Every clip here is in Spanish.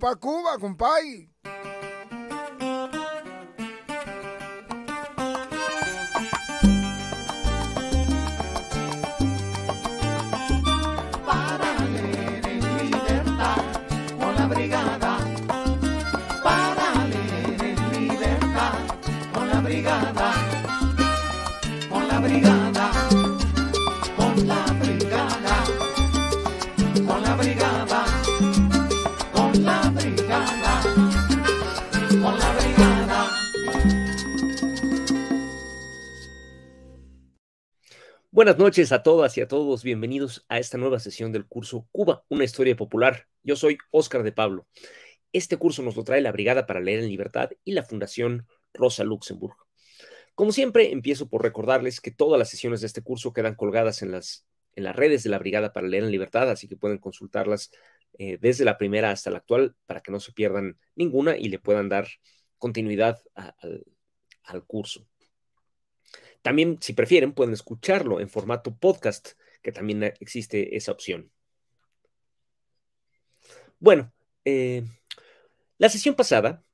Pa Cuba, compadre. Para la libertad con la brigada. Para la libertad con la brigada. Con la brigada. Buenas noches a todas y a todos, bienvenidos a esta nueva sesión del curso Cuba, una historia popular. Yo soy Óscar de Pablo. Este curso nos lo trae la Brigada para Leer en Libertad y la Fundación Rosa Luxemburg. Como siempre, empiezo por recordarles que todas las sesiones de este curso quedan colgadas en las, en las redes de la Brigada para Leer en Libertad, así que pueden consultarlas eh, desde la primera hasta la actual para que no se pierdan ninguna y le puedan dar continuidad al curso. También, si prefieren, pueden escucharlo en formato podcast, que también existe esa opción. Bueno, eh, la sesión pasada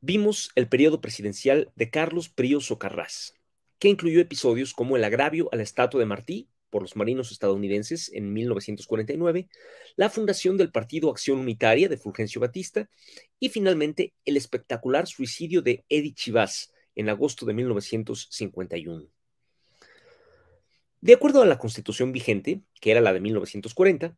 vimos el periodo presidencial de Carlos Prío Socarrás, que incluyó episodios como el agravio a la estatua de Martí por los marinos estadounidenses en 1949, la fundación del Partido Acción Unitaria de Fulgencio Batista y finalmente el espectacular suicidio de Eddie Chivas, en agosto de 1951. De acuerdo a la constitución vigente, que era la de 1940,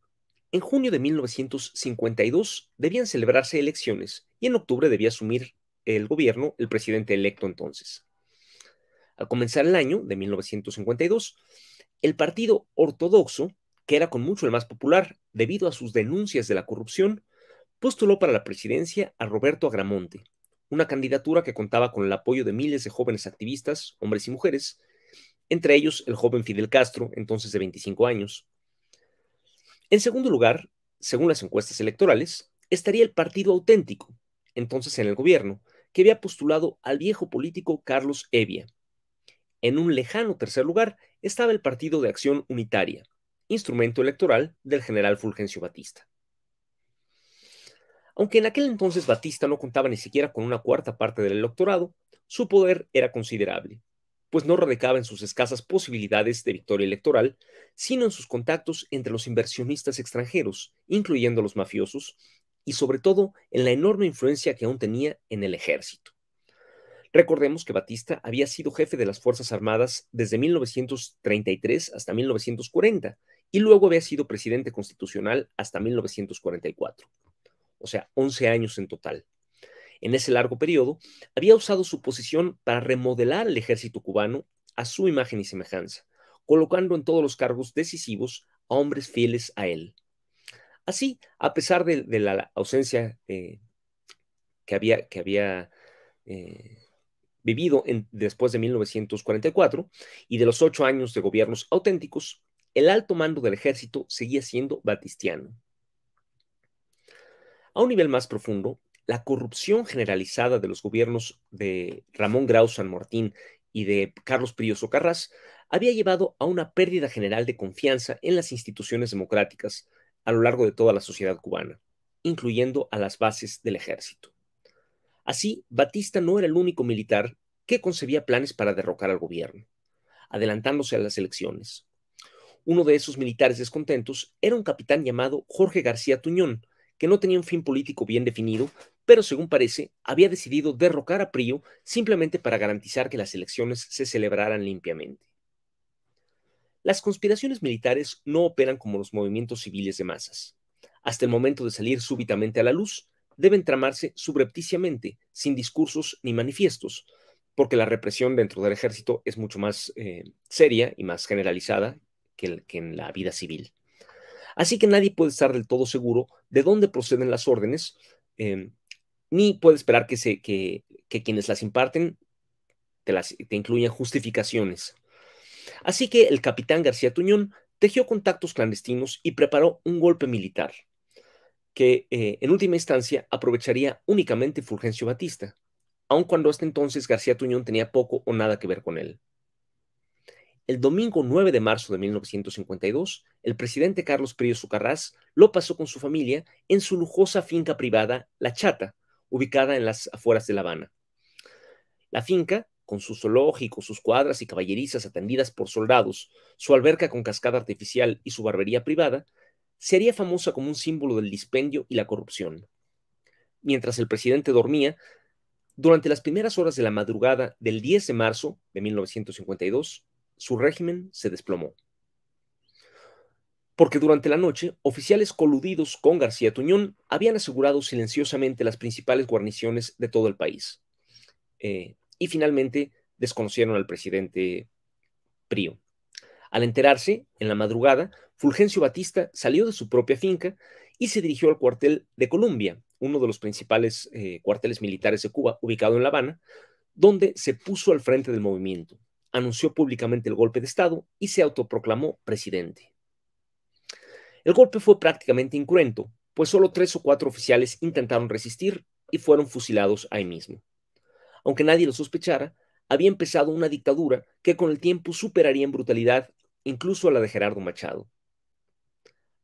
en junio de 1952 debían celebrarse elecciones y en octubre debía asumir el gobierno el presidente electo entonces. Al comenzar el año de 1952, el partido ortodoxo, que era con mucho el más popular debido a sus denuncias de la corrupción, postuló para la presidencia a Roberto Agramonte, una candidatura que contaba con el apoyo de miles de jóvenes activistas, hombres y mujeres, entre ellos el joven Fidel Castro, entonces de 25 años. En segundo lugar, según las encuestas electorales, estaría el Partido Auténtico, entonces en el gobierno, que había postulado al viejo político Carlos Evia. En un lejano tercer lugar estaba el Partido de Acción Unitaria, instrumento electoral del general Fulgencio Batista. Aunque en aquel entonces Batista no contaba ni siquiera con una cuarta parte del electorado, su poder era considerable, pues no radicaba en sus escasas posibilidades de victoria electoral, sino en sus contactos entre los inversionistas extranjeros, incluyendo los mafiosos, y sobre todo en la enorme influencia que aún tenía en el ejército. Recordemos que Batista había sido jefe de las Fuerzas Armadas desde 1933 hasta 1940 y luego había sido presidente constitucional hasta 1944 o sea, 11 años en total. En ese largo periodo, había usado su posición para remodelar el ejército cubano a su imagen y semejanza, colocando en todos los cargos decisivos a hombres fieles a él. Así, a pesar de, la ausencia eh, que había, eh, vivido después de 1944 y de los ocho años de gobiernos auténticos, el alto mando del ejército seguía siendo batistiano. A un nivel más profundo, la corrupción generalizada de los gobiernos de Ramón Grau San Martín y de Carlos Prioso Socarrás había llevado a una pérdida general de confianza en las instituciones democráticas a lo largo de toda la sociedad cubana, incluyendo a las bases del ejército. Así, Batista no era el único militar que concebía planes para derrocar al gobierno, adelantándose a las elecciones. Uno de esos militares descontentos era un capitán llamado Jorge García Tuñón, que no tenía un fin político bien definido, pero según parece, había decidido derrocar a Prio simplemente para garantizar que las elecciones se celebraran limpiamente. Las conspiraciones militares no operan como los movimientos civiles de masas. Hasta el momento de salir súbitamente a la luz, deben tramarse subrepticiamente, sin discursos ni manifiestos, porque la represión dentro del ejército es mucho más eh, seria y más generalizada que, que en la vida civil. Así que nadie puede estar del todo seguro de dónde proceden las órdenes, em, ni puede esperar que, quienes las imparten te, las, te incluyan justificaciones. Así que el capitán García Tuñón tejió contactos clandestinos y preparó un golpe militar, que eh, en última instancia aprovecharía únicamente Fulgencio Batista, aun cuando hasta entonces García Tuñón tenía poco o nada que ver con él. El domingo 9 de marzo de 1952, el presidente Carlos Prío Sucarrás lo pasó con su familia en su lujosa finca privada, La Chata, ubicada en las afueras de La Habana. La finca, con su zoológico, sus cuadras y caballerizas atendidas por soldados, su alberca con cascada artificial y su barbería privada, se haría famosa como un símbolo del dispendio y la corrupción. Mientras el presidente dormía, durante las primeras horas de la madrugada del 10 de marzo de 1952, su régimen se desplomó. Porque durante la noche, oficiales coludidos con García Tuñón habían asegurado silenciosamente las principales guarniciones de todo el país. Eh, y finalmente desconocieron al presidente Prío. Al enterarse, en la madrugada, Fulgencio Batista salió de su propia finca y se dirigió al cuartel de Colombia, uno de los principales eh, cuarteles militares de Cuba, ubicado en La Habana, donde se puso al frente del movimiento anunció públicamente el golpe de Estado y se autoproclamó presidente. El golpe fue prácticamente incruento, pues solo tres o cuatro oficiales intentaron resistir y fueron fusilados ahí mismo. Aunque nadie lo sospechara, había empezado una dictadura que con el tiempo superaría en brutalidad incluso a la de Gerardo Machado.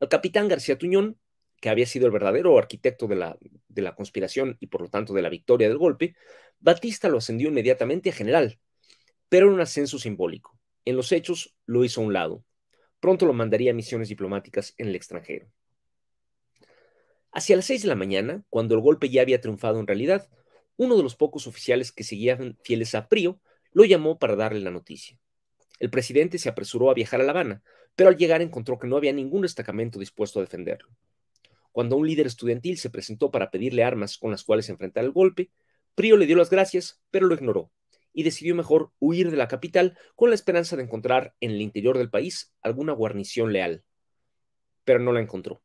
Al capitán García Tuñón, que había sido el verdadero arquitecto de la, de la conspiración y por lo tanto de la victoria del golpe, Batista lo ascendió inmediatamente a general pero en un ascenso simbólico. En los hechos lo hizo a un lado. Pronto lo mandaría a misiones diplomáticas en el extranjero. Hacia las seis de la mañana, cuando el golpe ya había triunfado en realidad, uno de los pocos oficiales que seguían fieles a Prio lo llamó para darle la noticia. El presidente se apresuró a viajar a La Habana, pero al llegar encontró que no había ningún destacamento dispuesto a defenderlo. Cuando un líder estudiantil se presentó para pedirle armas con las cuales enfrentar el golpe, Prio le dio las gracias, pero lo ignoró y decidió mejor huir de la capital con la esperanza de encontrar en el interior del país alguna guarnición leal. Pero no la encontró.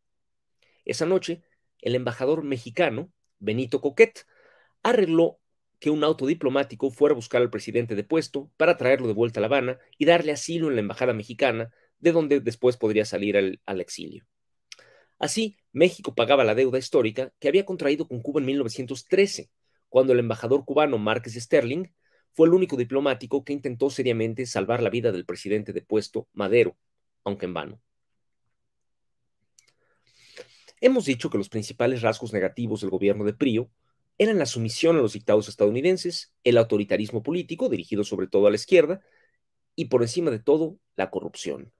Esa noche, el embajador mexicano, Benito Coquet, arregló que un auto diplomático fuera a buscar al presidente de puesto para traerlo de vuelta a La Habana y darle asilo en la embajada mexicana, de donde después podría salir al, al exilio. Así, México pagaba la deuda histórica que había contraído con Cuba en 1913, cuando el embajador cubano Márquez Sterling fue el único diplomático que intentó seriamente salvar la vida del presidente de puesto, Madero, aunque en vano. Hemos dicho que los principales rasgos negativos del gobierno de Prío eran la sumisión a los dictados estadounidenses, el autoritarismo político, dirigido sobre todo a la izquierda, y por encima de todo, la corrupción.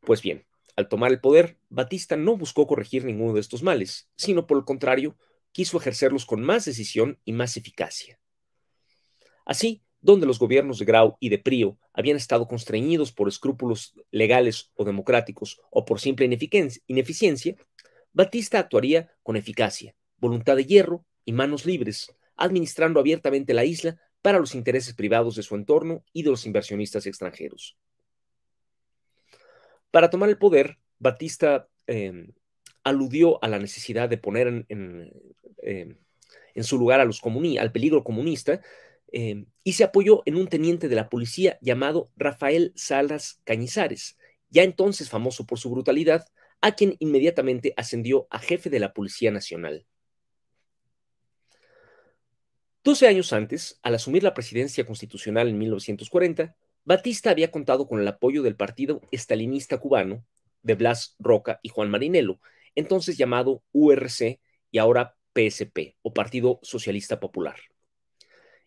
Pues bien, al tomar el poder, Batista no buscó corregir ninguno de estos males, sino por el contrario, quiso ejercerlos con más decisión y más eficacia. Así, donde los gobiernos de Grau y de Prío habían estado constreñidos por escrúpulos legales o democráticos o por simple ineficiencia, Batista actuaría con eficacia, voluntad de hierro y manos libres, administrando abiertamente la isla para los intereses privados de su entorno y de los inversionistas extranjeros. Para tomar el poder, Batista em, aludió a la necesidad de poner en, em, su lugar a los al peligro comunista y em, se apoyó en un teniente de la policía llamado Rafael Salas Cañizares, ya entonces famoso por su brutalidad, a quien inmediatamente ascendió a jefe de la Policía Nacional. Doce años antes, al asumir la presidencia constitucional en 1940, Batista había contado con el apoyo del partido estalinista cubano de Blas Roca y Juan Marinello, entonces llamado URC y ahora PSP, o Partido Socialista Popular.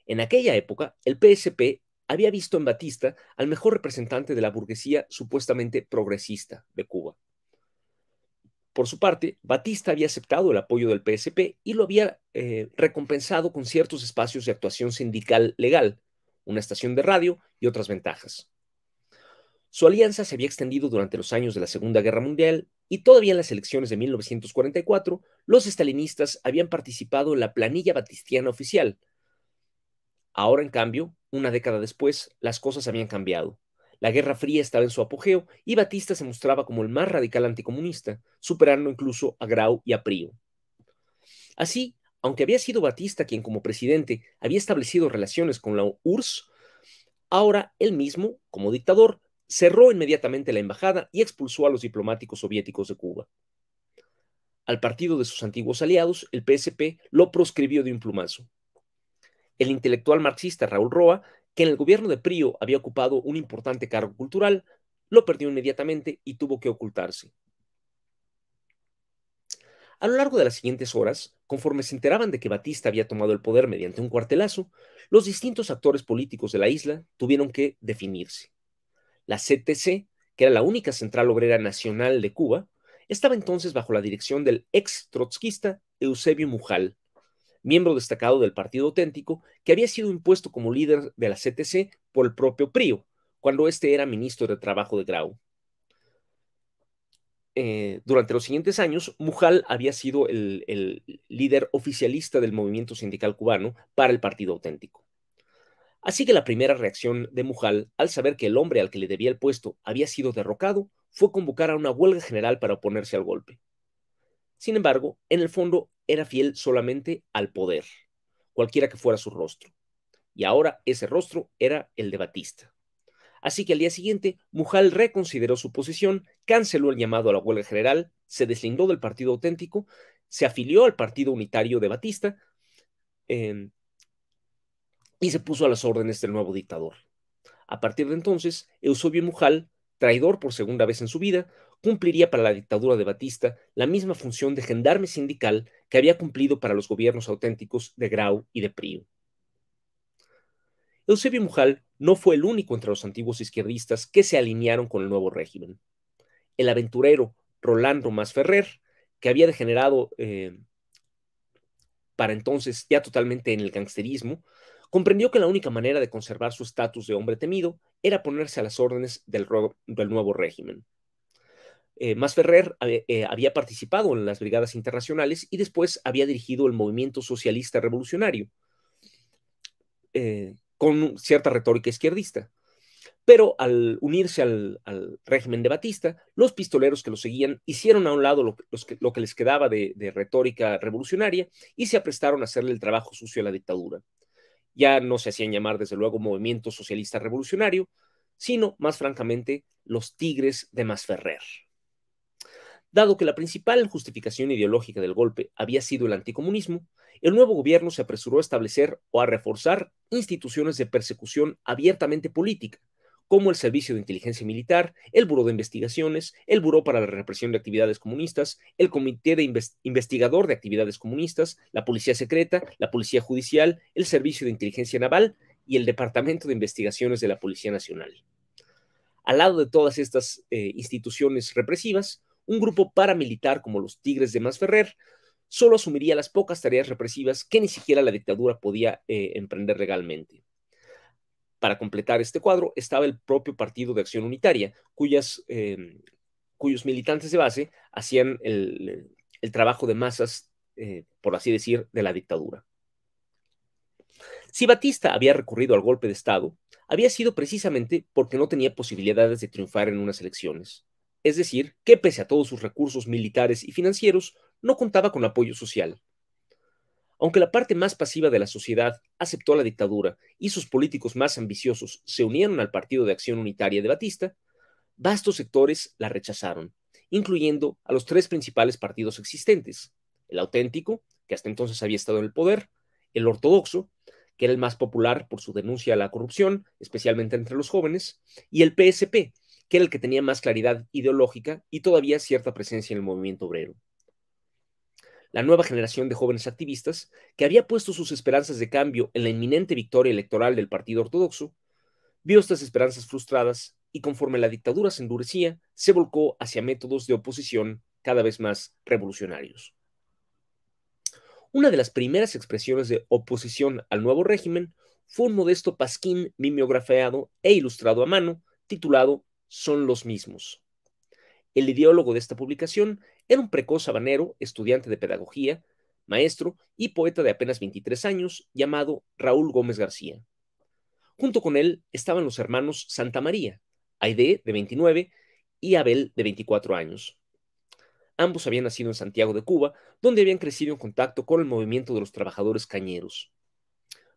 En aquella época, el PSP había visto en Batista al mejor representante de la burguesía supuestamente progresista de Cuba. Por su parte, Batista había aceptado el apoyo del PSP y lo había eh, recompensado con ciertos espacios de actuación sindical legal, una estación de radio y otras ventajas. Su alianza se había extendido durante los años de la Segunda Guerra Mundial y todavía en las elecciones de 1944 los estalinistas habían participado en la planilla batistiana oficial, Ahora, en cambio, una década después, las cosas habían cambiado. La Guerra Fría estaba en su apogeo y Batista se mostraba como el más radical anticomunista, superando incluso a Grau y a Prío. Así, aunque había sido Batista quien como presidente había establecido relaciones con la URSS, ahora él mismo, como dictador, cerró inmediatamente la embajada y expulsó a los diplomáticos soviéticos de Cuba. Al partido de sus antiguos aliados, el PSP, lo proscribió de un plumazo el intelectual marxista Raúl Roa, que en el gobierno de Prío había ocupado un importante cargo cultural, lo perdió inmediatamente y tuvo que ocultarse. A lo largo de las siguientes horas, conforme se enteraban de que Batista había tomado el poder mediante un cuartelazo, los distintos actores políticos de la isla tuvieron que definirse. La CTC, que era la única central obrera nacional de Cuba, estaba entonces bajo la dirección del ex trotskista Eusebio Mujal, miembro destacado del Partido Auténtico, que había sido impuesto como líder de la CTC por el propio PRIO, cuando éste era ministro de Trabajo de Grau. Eh, durante los siguientes años, Mujal había sido el, el líder oficialista del movimiento sindical cubano para el Partido Auténtico. Así que la primera reacción de Mujal, al saber que el hombre al que le debía el puesto había sido derrocado, fue convocar a una huelga general para oponerse al golpe. Sin embargo, en el fondo era fiel solamente al poder, cualquiera que fuera su rostro. Y ahora ese rostro era el de Batista. Así que al día siguiente, Mujal reconsideró su posición, canceló el llamado a la huelga general, se deslindó del partido auténtico, se afilió al partido unitario de Batista em, y se puso a las órdenes del nuevo dictador. A partir de entonces, Eusebio Mujal, traidor por segunda vez en su vida, cumpliría para la dictadura de Batista la misma función de gendarme sindical que había cumplido para los gobiernos auténticos de Grau y de Priu. Eusebio Mujal no fue el único entre los antiguos izquierdistas que se alinearon con el nuevo régimen. El aventurero Rolando Ferrer, que había degenerado eh, para entonces ya totalmente en el gangsterismo, comprendió que la única manera de conservar su estatus de hombre temido era ponerse a las órdenes del nuevo régimen. Eh, Masferrer Ferrer eh, había participado en las brigadas internacionales y después había dirigido el movimiento socialista revolucionario eh, con cierta retórica izquierdista. Pero al unirse al, régimen de Batista, los pistoleros que lo seguían hicieron a un lado lo, que, les quedaba de, de retórica revolucionaria y se aprestaron a hacerle el trabajo sucio a la dictadura. Ya no se hacían llamar, desde luego, movimiento socialista revolucionario, sino, más francamente, los tigres de Masferrer. Dado que la principal justificación ideológica del golpe había sido el anticomunismo, el nuevo gobierno se apresuró a establecer o a reforzar instituciones de persecución abiertamente política, como el Servicio de Inteligencia Militar, el Buró de Investigaciones, el Buró para la Represión de Actividades Comunistas, el Comité de Investigador de Actividades Comunistas, la Policía Secreta, la Policía Judicial, el Servicio de Inteligencia Naval y el Departamento de Investigaciones de la Policía Nacional. Al lado de todas estas eh, instituciones represivas, un grupo paramilitar como los Tigres de Masferrer solo asumiría las pocas tareas represivas que ni siquiera la dictadura podía eh, emprender legalmente. Para completar este cuadro estaba el propio Partido de Acción Unitaria, em, cuyos militantes de base hacían el, trabajo de masas, eh, por así decir, de la dictadura. Si Batista había recurrido al golpe de Estado, había sido precisamente porque no tenía posibilidades de triunfar en unas elecciones es decir, que pese a todos sus recursos militares y financieros, no contaba con apoyo social. Aunque la parte más pasiva de la sociedad aceptó la dictadura y sus políticos más ambiciosos se unieron al Partido de Acción Unitaria de Batista, vastos sectores la rechazaron, incluyendo a los tres principales partidos existentes, el auténtico, que hasta entonces había estado en el poder, el ortodoxo, que era el más popular por su denuncia a la corrupción, especialmente entre los jóvenes, y el PSP, que era el que tenía más claridad ideológica y todavía cierta presencia en el movimiento obrero. La nueva generación de jóvenes activistas, que había puesto sus esperanzas de cambio en la inminente victoria electoral del Partido Ortodoxo, vio estas esperanzas frustradas y conforme la dictadura se endurecía, se volcó hacia métodos de oposición cada vez más revolucionarios. Una de las primeras expresiones de oposición al nuevo régimen fue un modesto pasquín mimeografeado e ilustrado a mano titulado son los mismos. El ideólogo de esta publicación era un precoz habanero, estudiante de pedagogía, maestro y poeta de apenas 23 años, llamado Raúl Gómez García. Junto con él estaban los hermanos Santa María, Aide, de 29, y Abel, de 24 años. Ambos habían nacido en Santiago de Cuba, donde habían crecido en contacto con el movimiento de los trabajadores cañeros.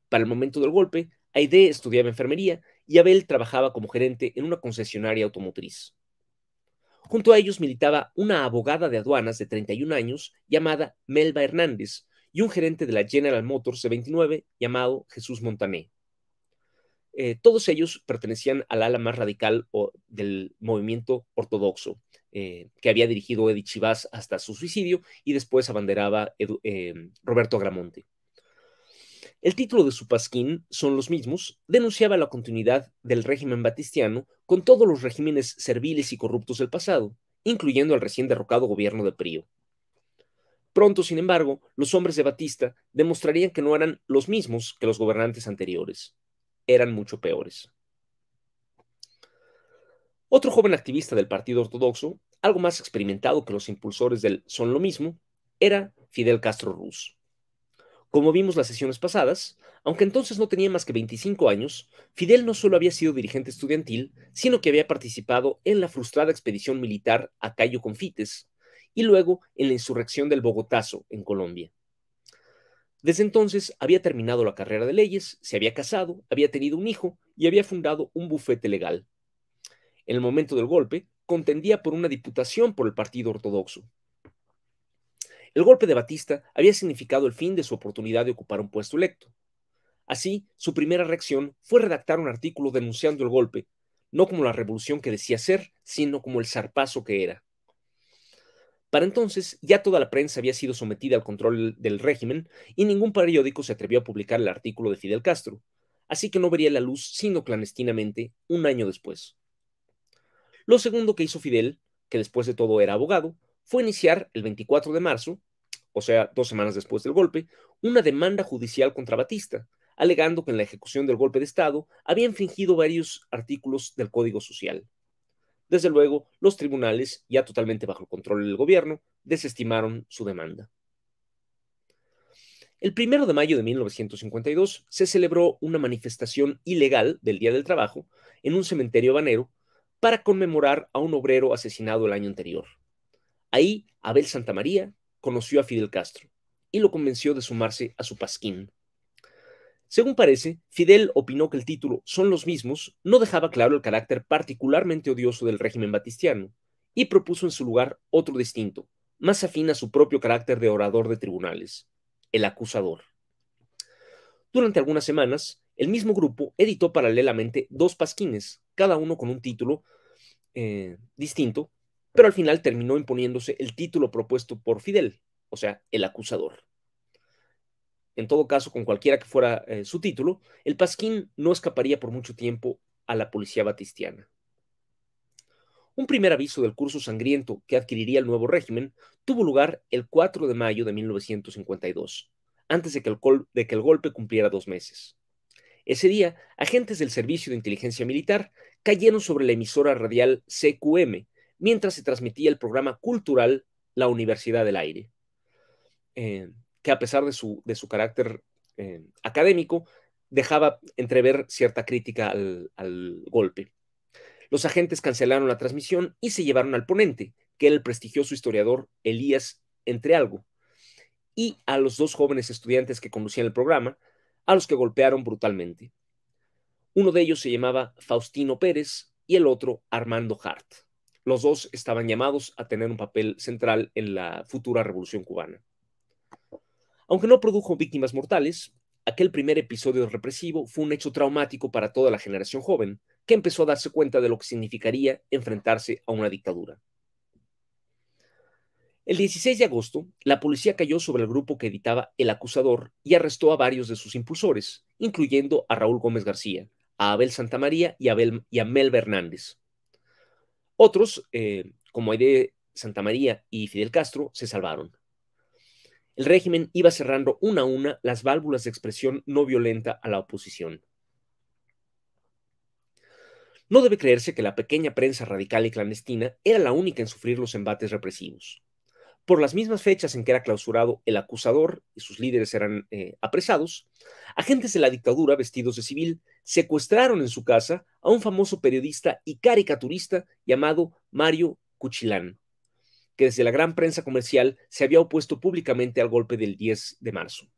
Para el momento del golpe, Aide estudiaba enfermería y Abel trabajaba como gerente en una concesionaria automotriz. Junto a ellos militaba una abogada de aduanas de 31 años llamada Melba Hernández y un gerente de la General Motors de 29 llamado Jesús Montané. Eh, todos ellos pertenecían al ala más radical del movimiento ortodoxo, eh, que había dirigido Eddie Chivas hasta su suicidio y después abanderaba eh, Roberto Agramonte. El título de su pasquín, Son los mismos, denunciaba la continuidad del régimen batistiano con todos los regímenes serviles y corruptos del pasado, incluyendo el recién derrocado gobierno de Prío. Pronto, sin embargo, los hombres de Batista demostrarían que no eran los mismos que los gobernantes anteriores. Eran mucho peores. Otro joven activista del Partido Ortodoxo, algo más experimentado que los impulsores del son lo mismo, era Fidel Castro Ruz. Como vimos las sesiones pasadas, aunque entonces no tenía más que 25 años, Fidel no solo había sido dirigente estudiantil, sino que había participado en la frustrada expedición militar a Cayo Confites y luego en la insurrección del Bogotazo en Colombia. Desde entonces había terminado la carrera de leyes, se había casado, había tenido un hijo y había fundado un bufete legal. En el momento del golpe, contendía por una diputación por el Partido Ortodoxo. El golpe de Batista había significado el fin de su oportunidad de ocupar un puesto electo. Así, su primera reacción fue redactar un artículo denunciando el golpe, no como la revolución que decía ser, sino como el zarpazo que era. Para entonces, ya toda la prensa había sido sometida al control del régimen y ningún periódico se atrevió a publicar el artículo de Fidel Castro, así que no vería la luz sino clandestinamente un año después. Lo segundo que hizo Fidel, que después de todo era abogado, fue iniciar el 24 de marzo o sea, dos semanas después del golpe, una demanda judicial contra Batista, alegando que en la ejecución del golpe de Estado había infringido varios artículos del Código Social. Desde luego, los tribunales, ya totalmente bajo el control del gobierno, desestimaron su demanda. El primero de mayo de 1952 se celebró una manifestación ilegal del Día del Trabajo en un cementerio banero para conmemorar a un obrero asesinado el año anterior. Ahí, Abel Santamaría, conoció a Fidel Castro y lo convenció de sumarse a su pasquín. Según parece, Fidel opinó que el título Son los mismos no dejaba claro el carácter particularmente odioso del régimen batistiano, y propuso en su lugar otro distinto, más afín a su propio carácter de orador de tribunales, el acusador. Durante algunas semanas, el mismo grupo editó paralelamente dos pasquines, cada uno con un título eh, distinto, pero al final terminó imponiéndose el título propuesto por Fidel, o sea, el acusador. En todo caso, con cualquiera que fuera eh, su título, el Pasquín no escaparía por mucho tiempo a la policía batistiana. Un primer aviso del curso sangriento que adquiriría el nuevo régimen tuvo lugar el 4 de mayo de 1952, antes de que el golpe cumpliera dos meses. Ese día, agentes del Servicio de Inteligencia Militar cayeron sobre la emisora radial CQM, mientras se transmitía el programa cultural La Universidad del Aire, eh, que a pesar de su, de su carácter eh, académico, dejaba entrever cierta crítica al, al golpe. Los agentes cancelaron la transmisión y se llevaron al ponente, que era el prestigioso historiador Elías Entrealgo, y a los dos jóvenes estudiantes que conducían el programa, a los que golpearon brutalmente. Uno de ellos se llamaba Faustino Pérez y el otro Armando Hart los dos estaban llamados a tener un papel central en la futura revolución cubana. Aunque no produjo víctimas mortales, aquel primer episodio represivo fue un hecho traumático para toda la generación joven, que empezó a darse cuenta de lo que significaría enfrentarse a una dictadura. El 16 de agosto, la policía cayó sobre el grupo que editaba El Acusador y arrestó a varios de sus impulsores, incluyendo a Raúl Gómez García, a Abel Santamaría y a, Abel, y Hernández. Otros, eh, como Aide Santa María y Fidel Castro, se salvaron. El régimen iba cerrando una a una las válvulas de expresión no violenta a la oposición. No debe creerse que la pequeña prensa radical y clandestina era la única en sufrir los embates represivos. Por las mismas fechas en que era clausurado el acusador y sus líderes eran eh, apresados, agentes de la dictadura vestidos de civil secuestraron en su casa a un famoso periodista y caricaturista llamado Mario Cuchilán, que desde la gran prensa comercial se había opuesto públicamente al golpe del 10 de marzo.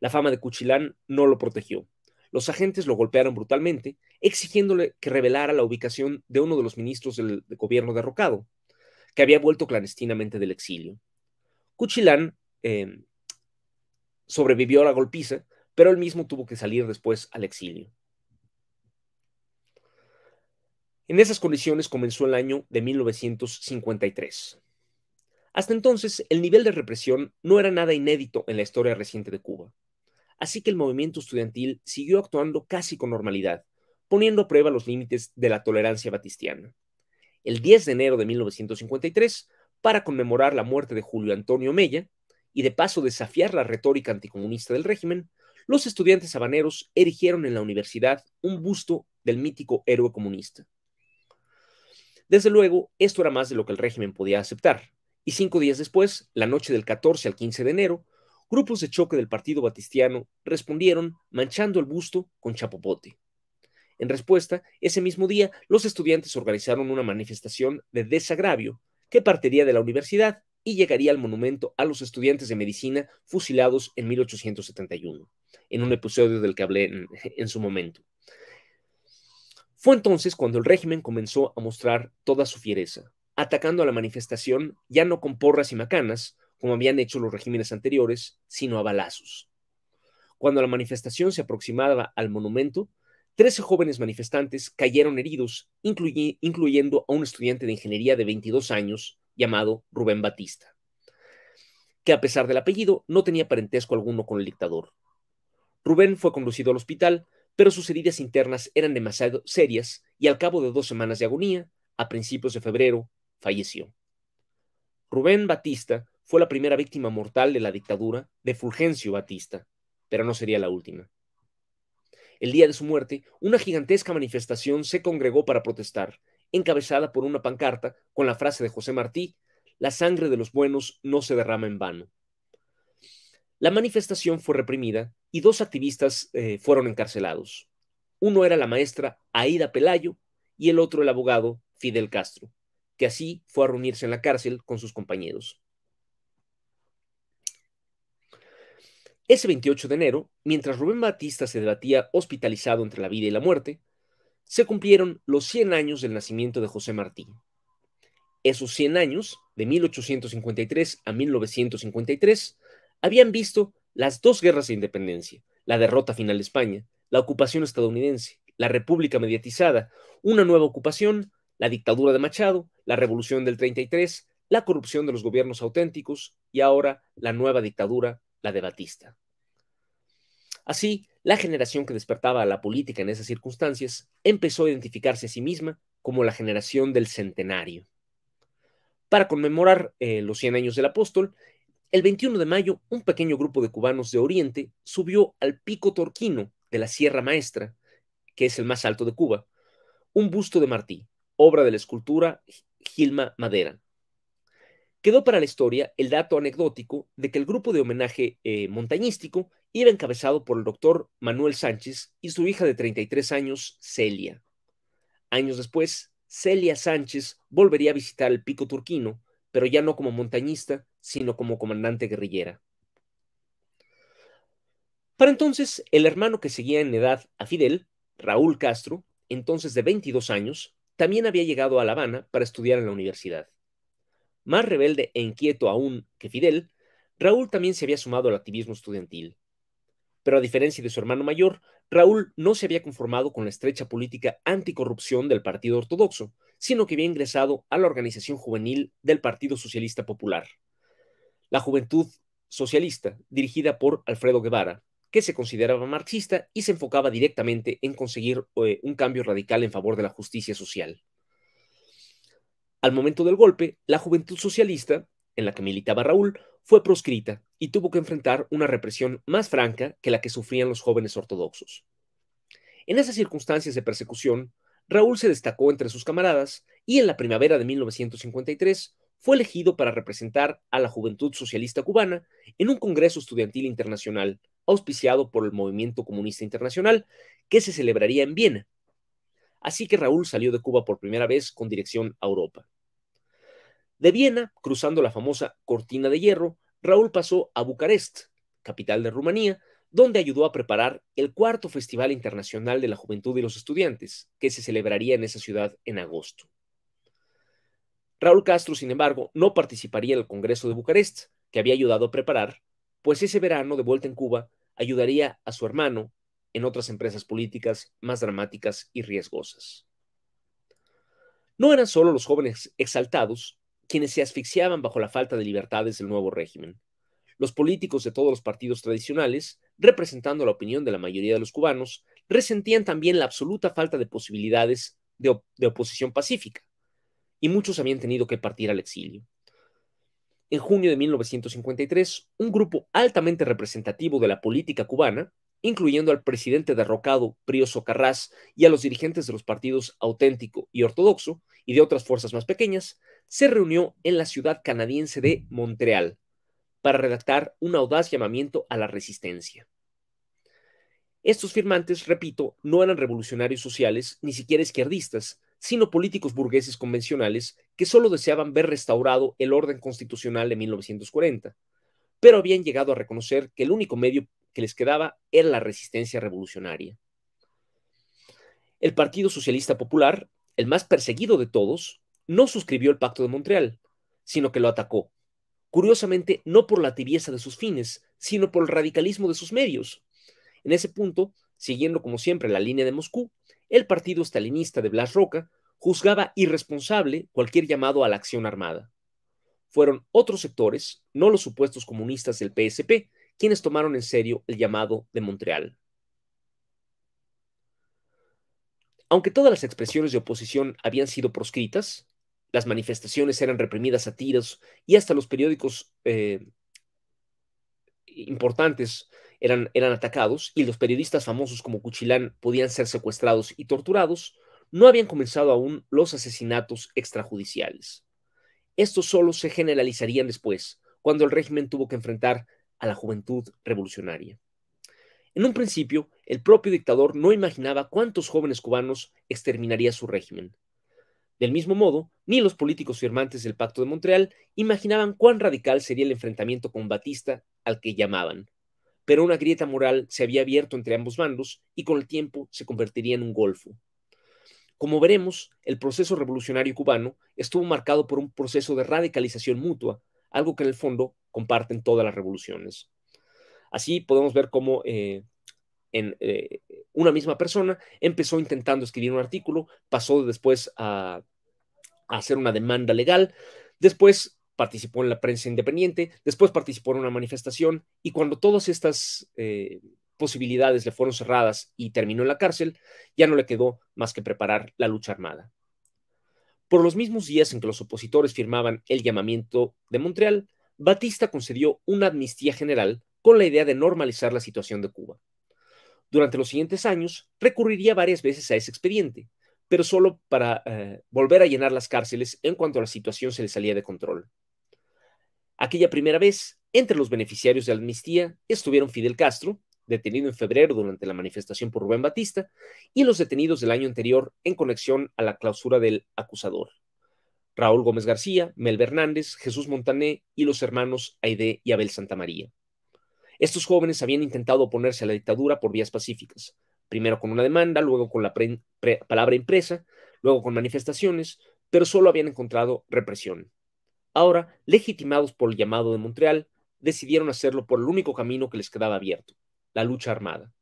La fama de Cuchilán no lo protegió. Los agentes lo golpearon brutalmente, exigiéndole que revelara la ubicación de uno de los ministros del gobierno derrocado, que había vuelto clandestinamente del exilio. Cuchilán eh, sobrevivió a la golpiza pero él mismo tuvo que salir después al exilio. En esas condiciones comenzó el año de 1953. Hasta entonces, el nivel de represión no era nada inédito en la historia reciente de Cuba, así que el movimiento estudiantil siguió actuando casi con normalidad, poniendo a prueba los límites de la tolerancia batistiana. El 10 de enero de 1953, para conmemorar la muerte de Julio Antonio Mella y de paso desafiar la retórica anticomunista del régimen, los estudiantes habaneros erigieron en la universidad un busto del mítico héroe comunista. Desde luego, esto era más de lo que el régimen podía aceptar, y cinco días después, la noche del 14 al 15 de enero, grupos de choque del Partido Batistiano respondieron manchando el busto con chapopote. En respuesta, ese mismo día, los estudiantes organizaron una manifestación de desagravio que partiría de la universidad y llegaría al monumento a los estudiantes de medicina fusilados en 1871 en un episodio del que hablé en, su momento. Fue entonces cuando el régimen comenzó a mostrar toda su fiereza, atacando a la manifestación ya no con porras y macanas, como habían hecho los regímenes anteriores, sino a balazos. Cuando la manifestación se aproximaba al monumento, 13 jóvenes manifestantes cayeron heridos, incluyendo a un estudiante de ingeniería de 22 años llamado Rubén Batista, que a pesar del apellido no tenía parentesco alguno con el dictador. Rubén fue conducido al hospital, pero sus heridas internas eran demasiado serias y al cabo de dos semanas de agonía, a principios de febrero, falleció. Rubén Batista fue la primera víctima mortal de la dictadura de Fulgencio Batista, pero no sería la última. El día de su muerte, una gigantesca manifestación se congregó para protestar, encabezada por una pancarta con la frase de José Martí, La sangre de los buenos no se derrama en vano. La manifestación fue reprimida y dos activistas eh, fueron encarcelados. Uno era la maestra Aida Pelayo y el otro el abogado Fidel Castro, que así fue a reunirse en la cárcel con sus compañeros. Ese 28 de enero, mientras Rubén Batista se debatía hospitalizado entre la vida y la muerte, se cumplieron los 100 años del nacimiento de José Martí. Esos 100 años, de 1853 a 1953, habían visto las dos guerras de independencia, la derrota final de España, la ocupación estadounidense, la república mediatizada, una nueva ocupación, la dictadura de Machado, la revolución del 33, la corrupción de los gobiernos auténticos y ahora la nueva dictadura, la de Batista. Así, la generación que despertaba a la política en esas circunstancias empezó a identificarse a sí misma como la generación del centenario. Para conmemorar eh, los 100 años del apóstol, el 21 de mayo, un pequeño grupo de cubanos de Oriente subió al pico torquino de la Sierra Maestra, que es el más alto de Cuba, un busto de Martí, obra de la escultura Gilma Madera. Quedó para la historia el dato anecdótico de que el grupo de homenaje eh, montañístico iba encabezado por el doctor Manuel Sánchez y su hija de 33 años, Celia. Años después, Celia Sánchez volvería a visitar el pico Torquino, pero ya no como montañista, sino como comandante guerrillera. Para entonces, el hermano que seguía en edad a Fidel, Raúl Castro, entonces de 22 años, también había llegado a La Habana para estudiar en la universidad. Más rebelde e inquieto aún que Fidel, Raúl también se había sumado al activismo estudiantil. Pero a diferencia de su hermano mayor, Raúl no se había conformado con la estrecha política anticorrupción del Partido Ortodoxo, sino que había ingresado a la organización juvenil del Partido Socialista Popular. La Juventud Socialista, dirigida por Alfredo Guevara, que se consideraba marxista y se enfocaba directamente en conseguir eh, un cambio radical en favor de la justicia social. Al momento del golpe, la Juventud Socialista, en la que militaba Raúl, fue proscrita y tuvo que enfrentar una represión más franca que la que sufrían los jóvenes ortodoxos. En esas circunstancias de persecución, Raúl se destacó entre sus camaradas y en la primavera de 1953 fue elegido para representar a la Juventud Socialista Cubana en un Congreso Estudiantil Internacional auspiciado por el Movimiento Comunista Internacional que se celebraría en Viena. Así que Raúl salió de Cuba por primera vez con dirección a Europa. De Viena, cruzando la famosa Cortina de Hierro, Raúl pasó a Bucarest, capital de Rumanía, donde ayudó a preparar el cuarto Festival Internacional de la Juventud y los Estudiantes, que se celebraría en esa ciudad en agosto. Raúl Castro, sin embargo, no participaría en el Congreso de Bucarest, que había ayudado a preparar, pues ese verano, de vuelta en Cuba, ayudaría a su hermano en otras empresas políticas más dramáticas y riesgosas. No eran solo los jóvenes exaltados quienes se asfixiaban bajo la falta de libertades del nuevo régimen. Los políticos de todos los partidos tradicionales representando la opinión de la mayoría de los cubanos, resentían también la absoluta falta de posibilidades de, oposición pacífica, y muchos habían tenido que partir al exilio. En junio de 1953, un grupo altamente representativo de la política cubana, incluyendo al presidente derrocado Pío Socarrás y a los dirigentes de los partidos auténtico y ortodoxo y de otras fuerzas más pequeñas, se reunió en la ciudad canadiense de Montreal para redactar un audaz llamamiento a la resistencia. Estos firmantes, repito, no eran revolucionarios sociales ni siquiera izquierdistas, sino políticos burgueses convencionales que solo deseaban ver restaurado el orden constitucional de 1940, pero habían llegado a reconocer que el único medio que les quedaba era la resistencia revolucionaria. El Partido Socialista Popular, el más perseguido de todos, no suscribió el Pacto de Montreal, sino que lo atacó. Curiosamente, no por la tibieza de sus fines, sino por el radicalismo de sus medios, en ese punto, siguiendo como siempre la línea de Moscú, el partido stalinista de Blas Roca juzgaba irresponsable cualquier llamado a la acción armada. Fueron otros sectores, no los supuestos comunistas del PSP, quienes tomaron en serio el llamado de Montreal. Aunque todas las expresiones de oposición habían sido proscritas, las manifestaciones eran reprimidas a tiros y hasta los periódicos eh, importantes eran, atacados y los periodistas famosos como Cuchilán podían ser secuestrados y torturados, no habían comenzado aún los asesinatos extrajudiciales. Estos solo se generalizarían después, cuando el régimen tuvo que enfrentar a la juventud revolucionaria. En un principio, el propio dictador no imaginaba cuántos jóvenes cubanos exterminaría su régimen. Del mismo modo, ni los políticos firmantes del Pacto de Montreal imaginaban cuán radical sería el enfrentamiento con Batista al que llamaban pero una grieta moral se había abierto entre ambos bandos y con el tiempo se convertiría en un golfo. Como veremos, el proceso revolucionario cubano estuvo marcado por un proceso de radicalización mutua, algo que en el fondo comparten todas las revoluciones. Así podemos ver cómo eh, en, eh, una misma persona empezó intentando escribir un artículo, pasó después a, a hacer una demanda legal, después participó en la prensa independiente, después participó en una manifestación y cuando todas estas eh, posibilidades le fueron cerradas y terminó en la cárcel, ya no le quedó más que preparar la lucha armada. Por los mismos días en que los opositores firmaban el llamamiento de Montreal, Batista concedió una amnistía general con la idea de normalizar la situación de Cuba. Durante los siguientes años recurriría varias veces a ese expediente, pero solo para eh, volver a llenar las cárceles en cuanto la situación se le salía de control. Aquella primera vez, entre los beneficiarios de la amnistía estuvieron Fidel Castro, detenido en febrero durante la manifestación por Rubén Batista, y los detenidos del año anterior en conexión a la clausura del acusador. Raúl Gómez García, Mel Hernández, Jesús Montané y los hermanos Aide y Abel Santamaría. Estos jóvenes habían intentado oponerse a la dictadura por vías pacíficas, primero con una demanda, luego con la palabra impresa, luego con manifestaciones, pero solo habían encontrado represión. Ahora, legitimados por el llamado de Montreal, decidieron hacerlo por el único camino que les quedaba abierto, la lucha armada.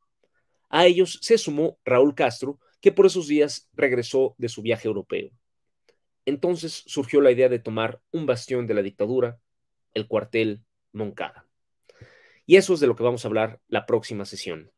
A ellos se sumó Raúl Castro, que por esos días regresó de su viaje europeo. Entonces surgió la idea de tomar un bastión de la dictadura, el cuartel Moncada. Y eso es de lo que vamos a hablar la próxima sesión.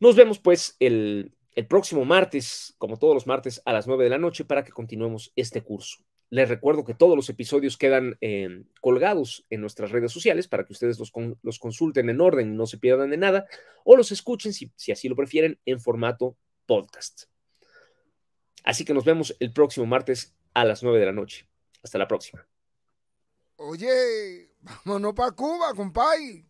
Nos vemos pues el, el próximo martes, como todos los martes, a las 9 de la noche para que continuemos este curso. Les recuerdo que todos los episodios quedan em, colgados en nuestras redes sociales para que ustedes los, consulten en orden y no se pierdan de nada, o los escuchen, si, así lo prefieren, en formato podcast. Así que nos vemos el próximo martes a las 9 de la noche. Hasta la próxima. Oye, vámonos para Cuba, compay.